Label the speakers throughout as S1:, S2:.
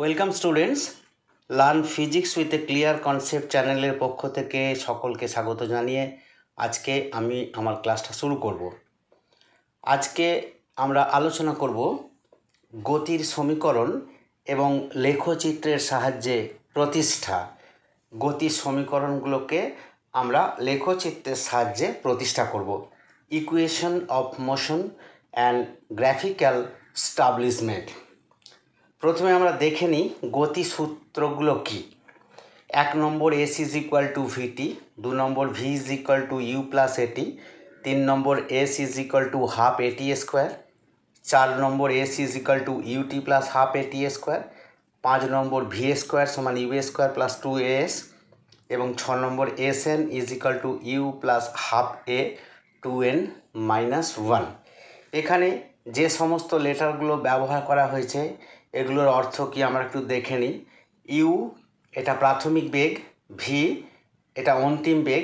S1: Welcome students learn physics with a clear concept চ্যানেলের পক্ষ থেকে সকলকে স্বাগত জানিয়ে আজকে আমি আমার ক্লাসটা শুরু করব আজকে আমরা আলোচনা করব গতির সমীকরণ এবং লেখচিত্রের সাহায্যে প্রতিষ্ঠা গতির সমীকরণগুলোকে আমরা লেখচিত্রের সাহায্যে প্রতিষ্ঠা করব equation of motion and graphical establishment প্রথমে আমরা দেখে নিই গতিসূত্রগুলো কী এক নম্বর s is equal to vt দু নম্বর v is equal to u plus at তিন নম্বর s is equal to half at square চার নম্বর s is equal to ut plus half at square পাঁচ নম্বর ভি স্কোয়ার সমান u square plus two s এবং ছ নম্বর s n is equal to u plus half a two n minus one এখানে যে সমস্ত লেটারগুলো ব্যবহার করা হয়েছে এগুলোর অর্থ কি আমরা একটু দেখে নিই ইউ এটা প্রাথমিক বেগ ভি এটা অন্তিম বেগ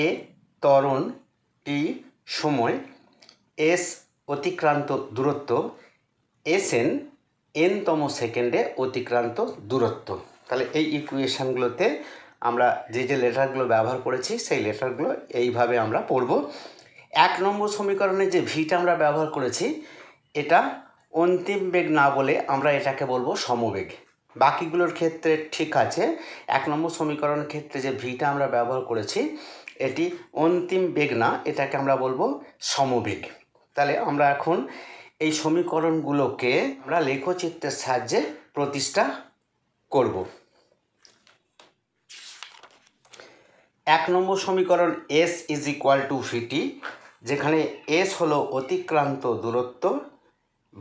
S1: এ ত্বরণ টি সময় এস অতিক্রান্ত দূরত্ব এস এন এনতম সেকেন্ডে অতিক্রান্ত দূরত্ব তাহলে এই ইকুয়েশানগুলোতে আমরা যে যে লেটারগুলো ব্যবহার করেছি সেই লেটারগুলো এইভাবে আমরা পড়ব এক নম্বর সমীকরণে যে ভিটা আমরা ব্যবহার করেছি এটা অন্তিম বেগ না বলে আমরা এটাকে বলবো সমবেগ বাকিগুলোর ক্ষেত্রে ঠিক আছে এক নম্বর সমীকরণের ক্ষেত্রে যে ভিটা আমরা ব্যবহার করেছি এটি অন্তিম বেগ না এটাকে আমরা বলবো সমবেগ তাহলে আমরা এখন এই সমীকরণগুলোকে আমরা লেখচিত্রের সাহায্যে প্রতিষ্ঠা করব এক নম্বর সমীকরণ s is equal to vt যেখানে এস হলো অতিক্রান্ত দূরত্ব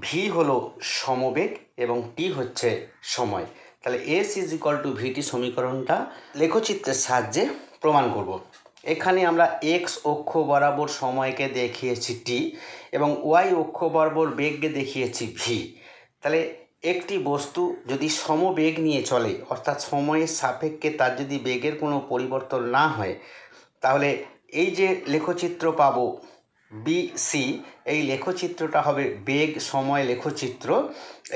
S1: ভি হলো সমবেগ এবং টি হচ্ছে সময় তাহলে s is equal to vt সমীকরণটা লেখচিত্রের সাহায্যে প্রমাণ করব। এখানে আমরা এক্স অক্ষ বরাবর সময়কে দেখিয়েছি টি এবং ওয়াই অক্ষ বরাবর বেগকে দেখিয়েছি ভি তাহলে একটি বস্তু যদি সমবেগ নিয়ে চলে অর্থাৎ সময়ের সাপেক্ষে তার যদি বেগের কোনো পরিবর্তন না হয় তাহলে এই যে লেখচিত্র পাবো বিসি এই লেখচিত্রটা হবে বেগ সময় লেখচিত্র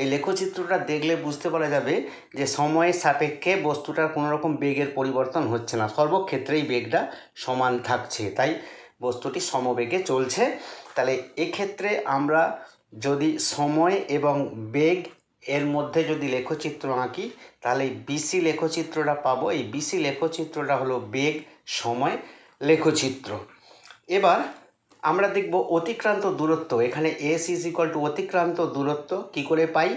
S1: এই লেখচিত্রটা দেখলে বুঝতে পারা যাবে যে সময়ের সাপেক্ষে বস্তুটার কোনো রকম বেগের পরিবর্তন হচ্ছে না সর্বক্ষেত্রেই বেগটা সমান থাকছে তাই বস্তুটি সমবেগে চলছে তাহলে এক্ষেত্রে আমরা যদি সময় এবং বেগ এর মধ্যে যদি লেখচিত্র আঁকি তাহলে এই বিসি লেখচিত্রটা পাবো এই বিসি লেখচিত্রটা হলো বেগ সময় লেখচিত্র এবার আমরা দেখব অতিক্রান্ত দূরত্ব এখানে এস ইজ ইকুয়াল টু অতিক্রান্ত দূরত্ব কি করে পাই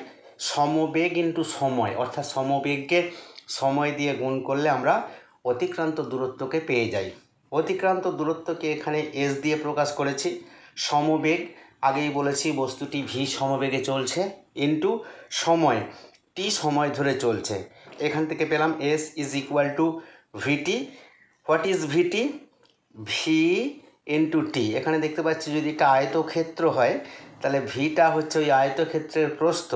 S1: সমবেগ ইন্টু সময় অর্থাৎ সমবেগকে সময় দিয়ে গুণ করলে আমরা অতিক্রান্ত দূরত্বকে পেয়ে যাই অতিক্রান্ত দূরত্বকে এখানে এস দিয়ে প্রকাশ করেছি সমবেগ আগেই বলেছি বস্তুটি ভি সমবেগে চলছে ইন্টু সময় টি সময় ধরে চলছে এখান থেকে পেলাম s is equal to vt what is vt v into t এখানে দেখতে পাচ্ছি যদি এটা আয়তক্ষেত্র হয় তাহলে ভিটা হচ্ছে ওই আয়তক্ষেত্রের প্রস্থ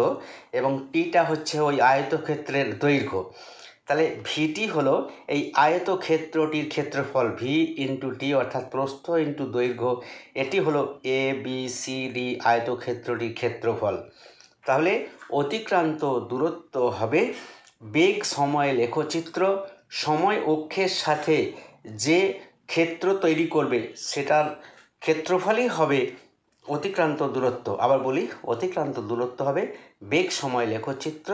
S1: এবং টিটা হচ্ছে ওই আয়তক্ষেত্রের দৈর্ঘ্য তাহলে ভিটি হলো এই আয়তক্ষেত্রটির ক্ষেত্রফল ভি ইন্টু টি অর্থাৎ প্রস্থ ইন্টু দৈর্ঘ্য এটি হলো এ বি সি ডি আয়তক্ষেত্রটির ক্ষেত্রফল তাহলে অতিক্রান্ত দূরত্ব হবে বেগ সময় লেখচিত্র সময় অক্ষের সাথে যে ক্ষেত্র তৈরি করবে সেটার ক্ষেত্রফলই হবে অতিক্রান্ত দূরত্ব আবার বলি অতিক্রান্ত দূরত্ব হবে বেগ সময় লেখচিত্র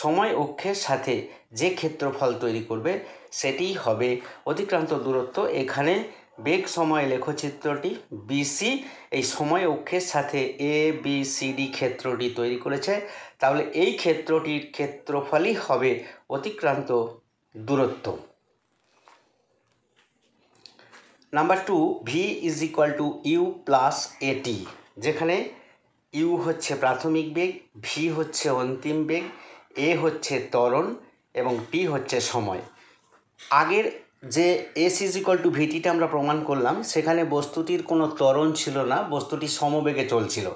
S1: সময় অক্ষের সাথে যে ক্ষেত্রফল তৈরি করবে সেটি হবে অতিক্রান্ত দূরত্ব এখানে বেগ সময় লেখচিত্রটি বিসি এই সময় অক্ষের সাথে এ বি সি ডি ক্ষেত্রটি তৈরি করেছে তাহলে এই ক্ষেত্রটির ক্ষেত্রফলই হবে অতিক্রান্ত দূরত্ব number two v is equal to u plus at যেখানে ইউ হচ্ছে প্রাথমিক বেগ ভি হচ্ছে অন্তিম বেগ এ হচ্ছে ত্বরণ এবং টি হচ্ছে সময় আগের যে এস ইজ ইকুয়াল টু ভিটিটা আমরা প্রমাণ করলাম সেখানে বস্তুটির কোনো ত্বরণ ছিল না বস্তুটি সমবেগে চলছিল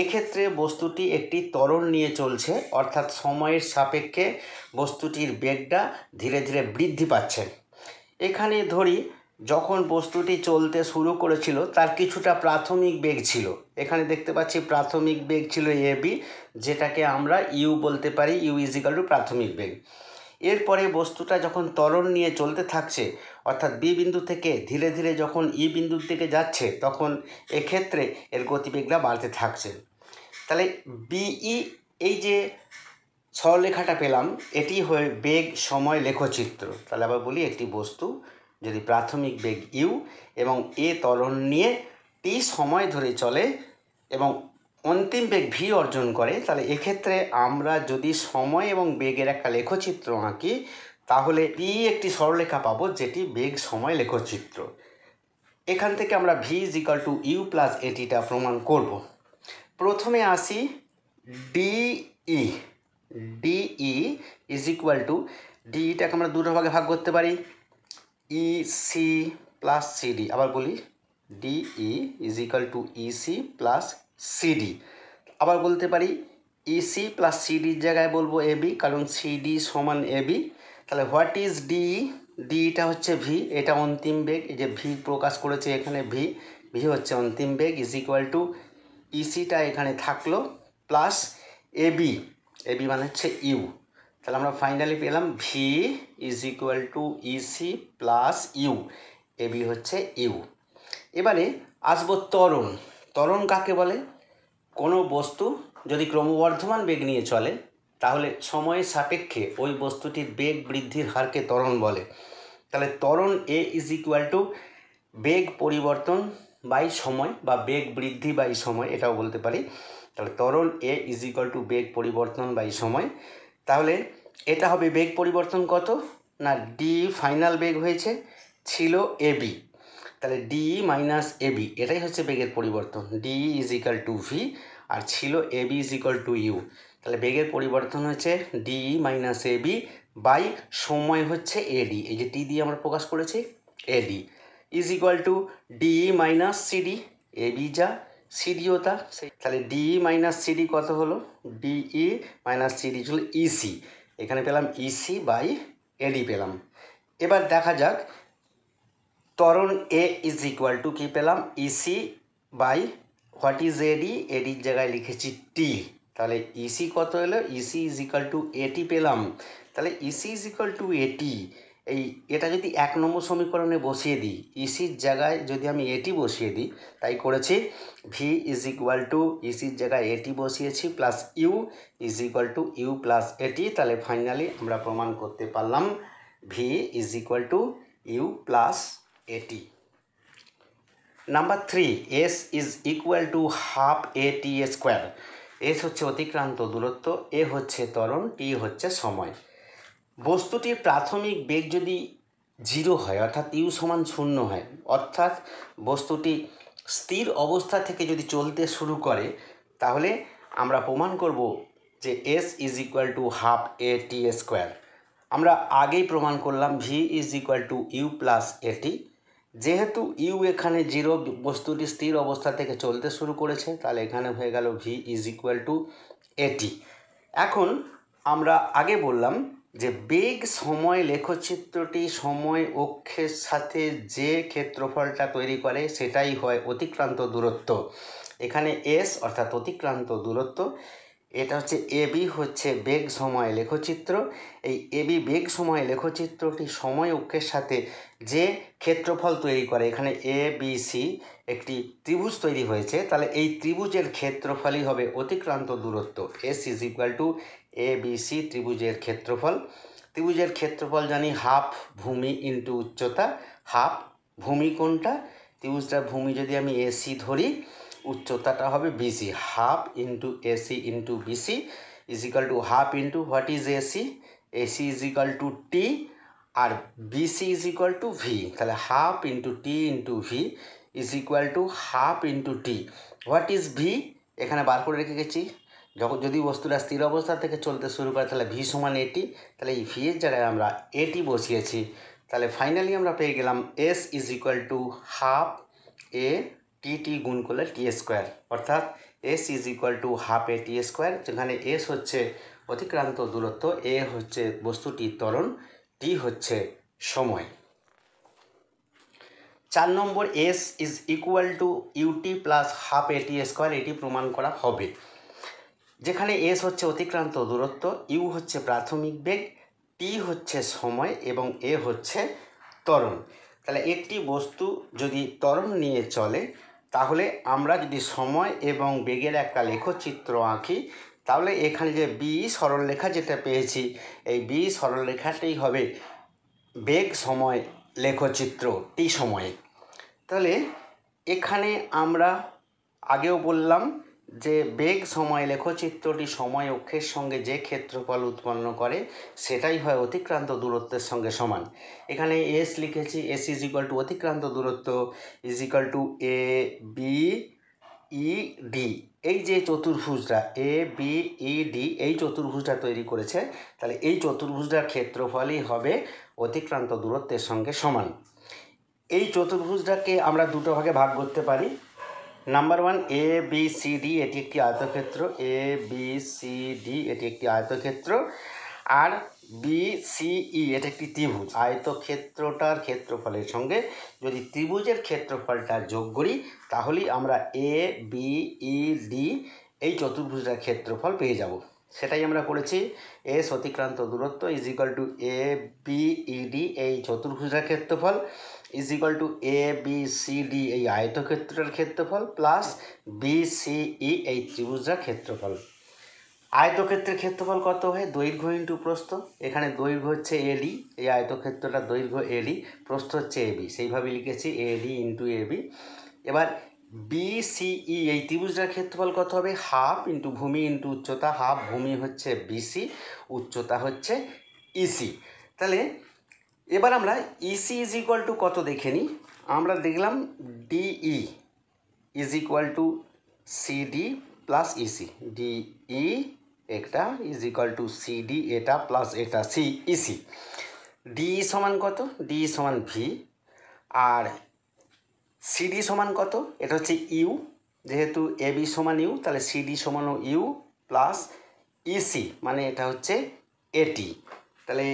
S1: এক্ষেত্রে বস্তুটি একটি ত্বরণ নিয়ে চলছে অর্থাৎ সময়ের সাপেক্ষে বস্তুটির বেগটা ধীরে ধীরে বৃদ্ধি পাচ্ছে এখানে ধরি যখন বস্তুটি চলতে শুরু করেছিল তার কিছুটা প্রাথমিক বেগ ছিল এখানে দেখতে পাচ্ছি প্রাথমিক বেগ ছিল এ বি যেটাকে আমরা ইউ বলতে পারি ইউ ইজিক্যাল টু প্রাথমিক বেগ এরপরে বস্তুটা যখন তরল নিয়ে চলতে থাকছে অর্থাৎ বি বিন্দু থেকে ধীরে ধীরে যখন ই e বিন্দুর দিকে যাচ্ছে তখন এক্ষেত্রে এর গতিবেগটা বাড়তে থাকছে তাহলে বিই e, এই যে সরলেখাটা পেলাম এটি হয়ে বেগ সময় লেখচিত্র তাহলে আবার বলি একটি বস্তু যদি প্রাথমিক বেগ ইউ এবং এ ত্বরণ নিয়ে টি সময় ধরে চলে এবং অন্তিম বেগ ভি অর্জন করে তাহলে এক্ষেত্রে আমরা যদি সময় এবং বেগের একটা লেখচিত্র আঁকি তাহলে ই একটি সরলেখা পাব যেটি বেগ সময় লেখচিত্র এখান থেকে আমরা v is equal to u plus এটিটা প্রমাণ করব প্রথমে আসি DE DE is equal to ডিইটাকে আমরা দুটো ভাগে ভাগ করতে পারি ই সি প্লাস সিডি আবার বলি D E is equal to E C plus CD আবার বলতে পারি ইসি প্লাস সিডির জায়গায় বলবো এ বি কারণ সিডি সমান এ বি তাহলে হোয়াট ইজ ডি ডিটা হচ্ছে ভি এটা অন্তিম বেগ এই যে ভি প্রকাশ করেছে এখানে ভি ভি হচ্ছে অন্তিম বেগ ইজ ইকুয়াল টু ইসিটা এখানে থাকলো প্লাস এবি এবি মানে হচ্ছে ইউ তাহলে আমরা ফাইনালি পেলাম v is equal to EC plus u A B হচ্ছে ইউ এবারে আসবো তরুণ তরণ কাকে বলে কোনো বস্তু যদি ক্রমবর্ধমান বেগ নিয়ে চলে তাহলে সময়ের সাপেক্ষে ওই বস্তুটির বেগ বৃদ্ধির হারকে তরণ বলে তাহলে তরণ এ ইজ ইকুয়াল টু বেগ পরিবর্তন বাই সময় বা বেগ বৃদ্ধি বাই সময় এটাও বলতে পারি তাহলে তরণ এ ইজ ইকুয়াল টু বেগ পরিবর্তন বাই সময় তাহলে এটা হবে বেগ পরিবর্তন কত না ডি ফাইনাল বেগ হয়েছে ছিল এ বি তাহলে ডি মাইনাস এ বি এটাই হচ্ছে বেগের পরিবর্তন D is equal to v আর ছিল A B is equal to u তাহলে বেগের পরিবর্তন হচ্ছে D minus A B by সময় হচ্ছে এ ডি এই যে টি দিয়ে আমরা প্রকাশ করেছি A D is equal to D minus C D A B যা সিডিওটা সেই তাহলে ডিই মাইনাস সিডি কত হলো ডিই মাইনাস সিডি ছিল ইসি e এখানে পেলাম ইসি বাই এডি পেলাম এবার দেখা যাক তরণ এ ইজ ইকুয়াল টু কী পেলাম EC by what is AD এডির জায়গায় লিখেছি টি তাহলে ইসি e কত এলো ইসি ইজ ইকাল টু এটি পেলাম তাহলে ইসি ইজ ইকাল টু এটি এই এটা যদি এক নম্বর সমীকরণে বসিয়ে দিই ইসির e জায়গায় যদি আমি এটি বসিয়ে দিই তাই করেছি ভি ইজ ইকুয়াল টু ইসির জায়গায় এটি বসিয়েছি plus u is equal to u plus at তাহলে ফাইনালি আমরা প্রমাণ করতে পারলাম v is equal to u plus at number three s is equal to half a t square s হচ্ছে অতিক্রান্ত দূরত্ব এ হচ্ছে তরণ টি e হচ্ছে সময় বস্তুটির প্রাথমিক বেগ যদি জিরো হয় অর্থাৎ ইউ সমান শূন্য হয় অর্থাৎ বস্তুটি স্থির অবস্থা থেকে যদি চলতে শুরু করে তাহলে আমরা প্রমাণ করব যে s is equal to half a t square আমরা আগেই প্রমাণ করলাম v is equal to u plus at যেহেতু ইউ এখানে জিরো বস্তুটি স্থির অবস্থা থেকে চলতে শুরু করেছে তাহলে এখানে হয়ে গেল ভি ইজ ইকুয়াল টু এটি এখন আমরা আগে বললাম যে বেগ সময় লেখচিত্রটি সময় অক্ষের সাথে যে ক্ষেত্রফলটা তৈরি করে সেটাই হয় অতিক্রান্ত দূরত্ব এখানে এস অর্থাৎ অতিক্রান্ত দূরত্ব এটা হচ্ছে এবি হচ্ছে বেগ সময় লেখচিত্র এই এবি বেগ সময় লেখচিত্রটি সময় অক্ষের সাথে যে ক্ষেত্রফল তৈরি করে এখানে এ বি সি একটি ত্রিভুজ তৈরি হয়েছে তাহলে এই ত্রিভুজের ক্ষেত্রফলই হবে অতিক্রান্ত দূরত্ব s is equal to A B C ত্রিভুজের ক্ষেত্রফল ত্রিভুজের ক্ষেত্রফল জানি হাফ ভূমি ইন্টু উচ্চতা হাফ ভূমি কোনটা ত্রিভুজটা ভূমি যদি আমি এসি ধরি উচ্চতাটা হবে BC half into AC into BC is equal to half into what is AC AC is equal to t আর BC is equal to v তাহলে half into t into v is equal to half into t what is v এখানে বার করে রেখে গেছি যখন যদি বস্তুটা স্থির অবস্থা থেকে চলতে শুরু করে তাহলে ভি সমান এটি তাহলে এই ভি এর জায়গায় আমরা এটি বসিয়েছি তাহলে ফাইনালি আমরা পেয়ে গেলাম s is equal to half a t t গুণ করলে টি স্কোয়ার অর্থাৎ s is equal to half a t square যেখানে এস হচ্ছে অতিক্রান্ত দূরত্ব এ হচ্ছে বস্তুটি ত্বরণ টি হচ্ছে সময় চার নম্বর s is equal to ut plus half a t square এটি প্রমাণ করা হবে যেখানে এস হচ্ছে অতিক্রান্ত দূরত্ব ইউ হচ্ছে প্রাথমিক বেগ টি হচ্ছে সময় এবং এ হচ্ছে তরণ তাহলে একটি বস্তু যদি তরণ নিয়ে চলে তাহলে আমরা যদি সময় এবং বেগের একটা লেখচিত্র আঁকি তাহলে এখানে যে বি সরলরেখা যেটা পেয়েছি এই বি সরলরেখাটাই হবে বেগ সময় লেখচিত্র টি সময়ে তাহলে এখানে আমরা আগেও বললাম যে বেগ সময় লেখচিত্রটি সময় অক্ষের সঙ্গে যে ক্ষেত্রফল উৎপন্ন করে সেটাই হয় অতিক্রান্ত দূরত্বের সঙ্গে সমান এখানে এস লিখেছি এস ইজ ইকাল টু অতিক্রান্ত দূরত্ব is equal to A B E D এই যে চতুর্ভুজটা এ বি ই ডি এই চতুর্ভুজটা তৈরি করেছে তাহলে এই চতুর্ভুজটার ক্ষেত্রফলই হবে অতিক্রান্ত দূরত্বের সঙ্গে সমান এই চতুর্ভুজটাকে আমরা দুটো ভাগে ভাগ করতে পারি number one A B C D এটি একটি আয়তক্ষেত্র এ বি সি ডি এটি একটি আয়তক্ষেত্র আর বি সি ই এটা একটি ত্রিভুজ আয়তক্ষেত্রটার ক্ষেত্রফলের সঙ্গে যদি ত্রিভুজের ক্ষেত্রফলটা যোগ করি তাহলেই আমরা এ বি ই ডি এই চতুর্ভুজটার ক্ষেত্রফল পেয়ে যাব সেটাই আমরা করেছি এস অতিক্রান্ত দূরত্ব is to A B E D এই চতুর্ভুজটার ক্ষেত্রফল is equal to A B C D এই আয়তক্ষেত্রের ক্ষেত্রফল প্লাস বি সি ই এই ত্রিভুজটার ক্ষেত্রফল আয়তক্ষেত্রের ক্ষেত্রফল কত হয় দৈর্ঘ্য ইন্টু প্রস্থ এখানে দৈর্ঘ্য হচ্ছে এডি এই আয়তক্ষেত্রটা দৈর্ঘ্য এডি প্রস্থ হচ্ছে এবি সেইভাবে লিখেছি এডি ইন্টু এবি এবার বি সি ই এই ত্রিভুজটার ক্ষেত্রফল কত হবে হাফ ইন্টু ভূমি ইন্টু উচ্চতা হাফ ভূমি হচ্ছে বিসি উচ্চতা হচ্ছে ইসি e, তাহলে এবার আমরা ইসি ইজ ইকুয়াল টু কত দেখে নিই আমরা দেখলাম DE is equal to CD plus EC DE একটা ইজ ইকুয়াল টু সিডি এটা প্লাস এটা সি ইসি ডিই সমান কত ডিই e সমান ভি আর সিডি সমান কত এটা হচ্ছে ইউ যেহেতু এবি সমান ইউ তাহলে সিডি সমান ইউ প্লাস ইসি মানে এটা হচ্ছে এটি তাহলে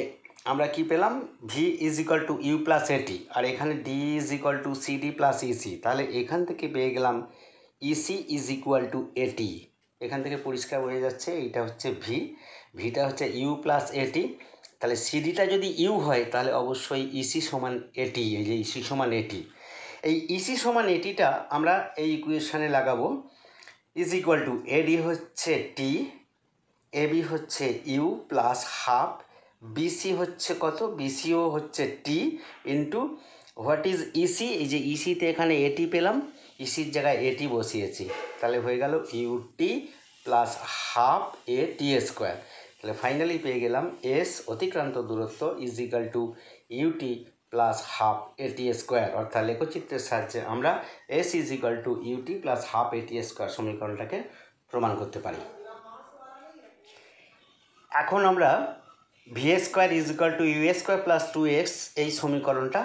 S1: আমরা কি পেলাম v is equal to u plus at আর এখানে D is equal to CD plus EC তাহলে এখান থেকে পেয়ে গেলাম ইসি ইজ ইকুয়াল টু এটি এখান থেকে পরিষ্কার হয়ে যাচ্ছে এইটা হচ্ছে ভি ভিটা হচ্ছে ইউ প্লাস এটি তাহলে সিডিটা যদি ইউ হয় তাহলে অবশ্যই ইসি e সমান এটি এই যে ইসি e সমান এটি এই ইসি e সমান এটিটা আমরা এই ইকুয়েশানে লাগাবো ইজ ইকুয়াল টু এডি হচ্ছে টি এবি হচ্ছে ইউ প্লাস হাফ বিসি হচ্ছে কত বিসিও হচ্ছে t into what is EC এই যে ইসিতে e এখানে এটি পেলাম ইসির e জায়গায় এটি বসিয়েছি তাহলে হয়ে গেল ut plus half a t square তাহলে ফাইনালি পেয়ে গেলাম এস অতিক্রান্ত দূরত্ব is equal to ut plus half at square অর্থাৎ লেখচিত্রের সাহায্যে আমরা s is equal to ut plus half at square সমীকরণটাকে প্রমাণ করতে পারি এখন আমরা v square is equal to u square plus two x এই সমীকরণটা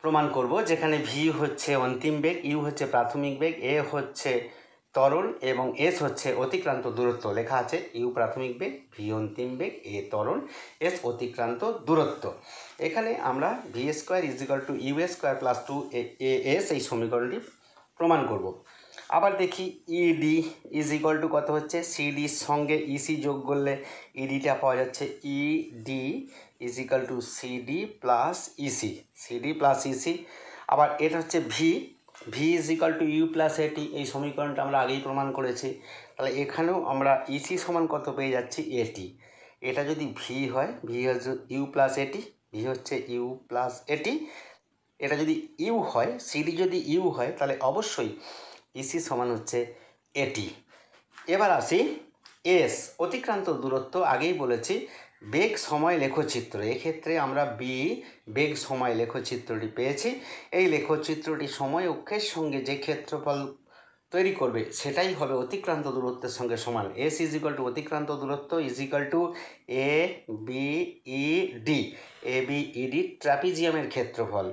S1: প্রমাণ করব যেখানে ভি হচ্ছে অন্তিম বেগ ইউ হচ্ছে প্রাথমিক বেগ এ হচ্ছে তরল এবং এস হচ্ছে অতিক্রান্ত দূরত্ব লেখা আছে ইউ প্রাথমিক বেগ ভি অন্তিম বেগ এ তরল এস অতিক্রান্ত দূরত্ব এখানে আমরা v square is equal to u square plus two a s এই সমীকরণটি প্রমাণ করবো আবার দেখি ইডি ইজ ইকাল টু কত হচ্ছে সিডির সঙ্গে ইসি e যোগ করলে ইডিটা e পাওয়া যাচ্ছে ED is equal to CD plus EC CD plus EC আবার এটা হচ্ছে v v is equal to u plus at এই সমীকরণটা আমরা আগেই প্রমাণ করেছি তাহলে এখানেও আমরা ইসি e সমান কত পেয়ে যাচ্ছি এটি এটা যদি ভি হয় ভি হচ্ছে ইউ প্লাস এটি ভি হচ্ছে ইউ প্লাস এটি এটা যদি ইউ হয় সিডি যদি ইউ হয় তাহলে অবশ্যই ইসি সমান হচ্ছে এটি এবার আসি এস অতিক্রান্ত দূরত্ব আগেই বলেছি বেগ সময় লেখচিত্র এক্ষেত্রে আমরা বি বেগ সময় লেখচিত্রটি পেয়েছি এই লেখচিত্রটি সময় অক্ষের সঙ্গে যে ক্ষেত্রফল তৈরি করবে সেটাই হবে অতিক্রান্ত দূরত্বের সঙ্গে সমান এস ইজিক্যাল টু অতিক্রান্ত দূরত্ব is equal to A B E D A B E D ট্রাপিজিয়ামের ক্ষেত্রফল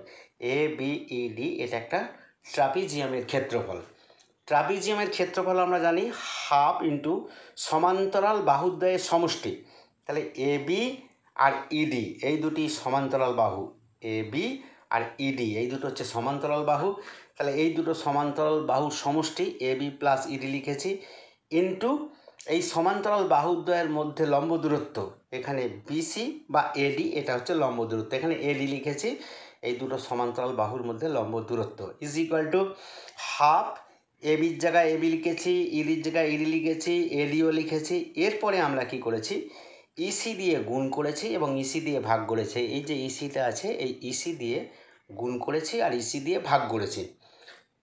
S1: এ বি ই ডি এটা একটা ট্রাপিজিয়ামের ক্ষেত্রফল ট্রাপিজিয়ামের ক্ষেত্রফল আমরা জানি হাফ ইন্টু সমান্তরাল বাহুদ্বয়ের সমষ্টি তাহলে এ বি আর ইডি এই দুটি সমান্তরাল বাহু এ বি আর ইডি এই দুটো হচ্ছে সমান্তরাল বাহু তাহলে এই দুটো সমান্তরাল বাহু সমষ্টি এ বি প্লাস ইডি লিখেছি ইন্টু এই সমান্তরাল বাহুদ্বয়ের মধ্যে লম্ব দূরত্ব এখানে বিসি বা এডি এটা হচ্ছে লম্ব দূরত্ব এখানে এডি লিখেছি এই দুটো সমান্তরাল বাহুর মধ্যে লম্ব দূরত্ব ইজ ইকুয়াল টু হাফ এবির জায়গায় এবি লিখেছি ইলির জায়গায় ইলি লিখেছি এডিও লিখেছি এরপরে আমরা কি করেছি ইসি দিয়ে গুণ করেছি এবং ইসি দিয়ে ভাগ করেছি এই যে ইসিটা আছে এই ইসি দিয়ে গুণ করেছি আর ইসি দিয়ে ভাগ করেছি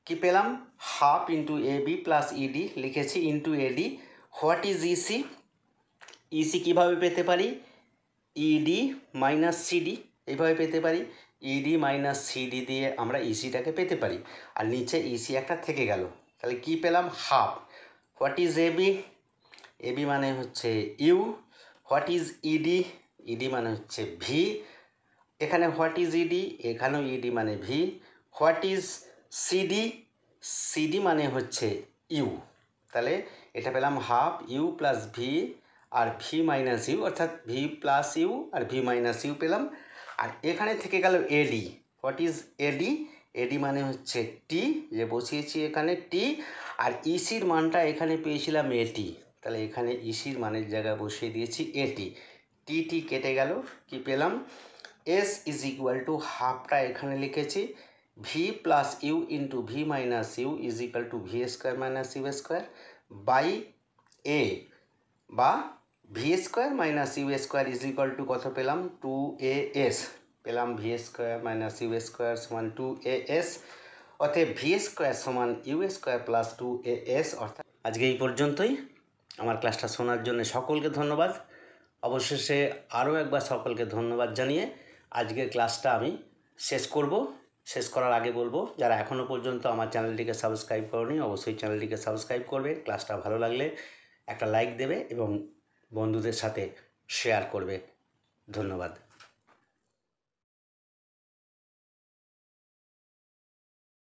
S1: কি পেলাম half into AB plus ED লিখেছি into AD what is EC EC কীভাবে পেতে পারি ইডি মাইনাস সিডি এইভাবে পেতে পারি ইডি মাইনাস সিডি দিয়ে আমরা ইসিটাকে পেতে পারি আর নিচে ইসি একটা থেকে গেল তাহলে কি পেলাম half what is AB AB মানে হচ্ছে u what is ED ED মানে হচ্ছে ভি এখানে হোয়াট ইজ ইডি এখানেও ইডি মানে v what is CD CD মানে হচ্ছে ইউ তাহলে এটা পেলাম হাফ ইউ প্লাস ভি আর ভি মাইনাস ইউ অর্থাৎ ভি প্লাস ইউ আর ভি মাইনাস ইউ পেলাম আর এখানে থেকে গেল এডি হোয়াট ইজ এডি এডি মানে হচ্ছে টি যে বসিয়েছি এখানে টি আর ইসির e মানটা এখানে পেয়েছিলাম এটি তাহলে এখানে ইসির e মানের জায়গায় বসিয়ে দিয়েছি এটি টি টি কেটে গেল কি পেলাম এস ইজ ইকুয়াল টু হাফটা এখানে লিখেছি v plus u into v minus u is equal to v square minus u square by a বা v square minus u square is equal to কত পেলাম টু এ এস পেলাম v square minus u square সমান two a s অতএব v square সমান u square plus two a s অর্থাৎ আজকে এই পর্যন্তই আমার ক্লাসটা শোনার জন্য সকলকে ধন্যবাদ অবশেষে আরও একবার সকলকে ধন্যবাদ জানিয়ে আজকের ক্লাসটা আমি শেষ করব শেষ করার আগে বলবো যারা এখনও পর্যন্ত আমার চ্যানেলটিকে সাবস্ক্রাইব করেনি অবশ্যই চ্যানেলটিকে সাবস্ক্রাইব করবে ক্লাসটা ভালো লাগলে একটা লাইক দেবে এবং বন্ধুদের সাথে শেয়ার করবে ধন্যবাদ